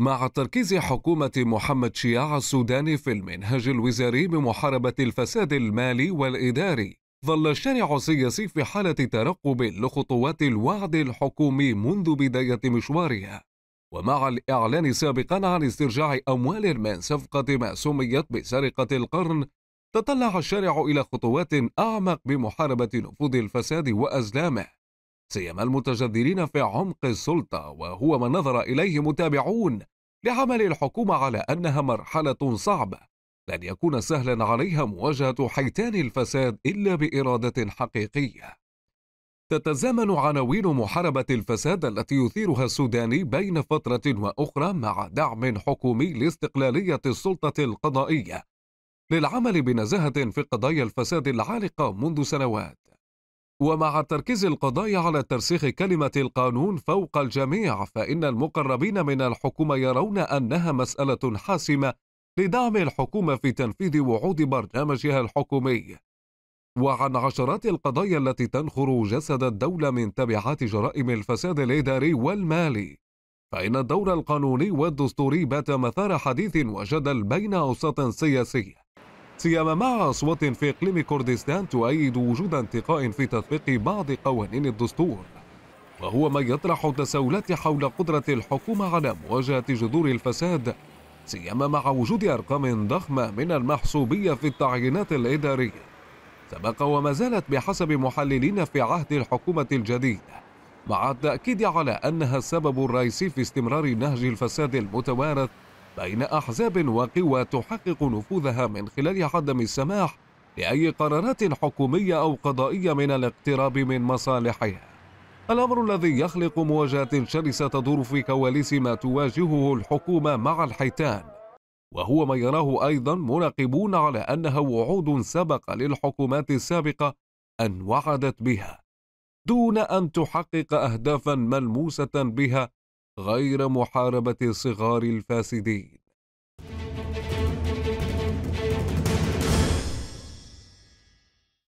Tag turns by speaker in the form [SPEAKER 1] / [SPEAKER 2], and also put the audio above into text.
[SPEAKER 1] مع تركيز حكومة محمد شياع السوداني في المنهج الوزاري بمحاربة الفساد المالي والإداري ظل الشارع السياسي في حالة ترقب لخطوات الوعد الحكومي منذ بداية مشوارها ومع الإعلان سابقا عن استرجاع أموال من صفقة ما سميت بسرقة القرن تطلع الشارع إلى خطوات أعمق بمحاربة نفوذ الفساد وأزلامه سيما المتجذرين في عمق السلطة وهو ما نظر إليه متابعون لعمل الحكومة على أنها مرحلة صعبة لن يكون سهلا عليها مواجهة حيتان الفساد إلا بإرادة حقيقية تتزامن عناوين محاربة الفساد التي يثيرها السوداني بين فترة وأخرى مع دعم حكومي لاستقلالية السلطة القضائية للعمل بنزاهة في قضايا الفساد العالقة منذ سنوات ومع تركيز القضاء على ترسيخ كلمة القانون فوق الجميع فإن المقربين من الحكومة يرون أنها مسألة حاسمة لدعم الحكومة في تنفيذ وعود برنامجها الحكومي وعن عشرات القضايا التي تنخر جسد الدولة من تبعات جرائم الفساد الإداري والمالي فإن الدور القانوني والدستوري بات مثار حديث وجدل بين أوساط سياسية سيما مع أصوات في إقليم كردستان تؤيد وجود انتقاء في تطبيق بعض قوانين الدستور وهو ما يطرح تساؤلات حول قدرة الحكومة على مواجهة جذور الفساد سيما مع وجود أرقام ضخمة من المحسوبية في التعيينات الإدارية سبق وما زالت بحسب محللين في عهد الحكومة الجديدة مع التأكيد على أنها السبب الرئيسي في استمرار نهج الفساد المتوارث بين أحزاب وقوى تحقق نفوذها من خلال عدم السماح لأي قرارات حكومية أو قضائية من الاقتراب من مصالحها الأمر الذي يخلق مواجهات شرسة تدور في كواليس ما تواجهه الحكومة مع الحيتان وهو ما يراه أيضا مراقبون على أنها وعود سبق للحكومات السابقة أن وعدت بها دون أن تحقق أهدافا ملموسة بها غير محاربة صغار الفاسدين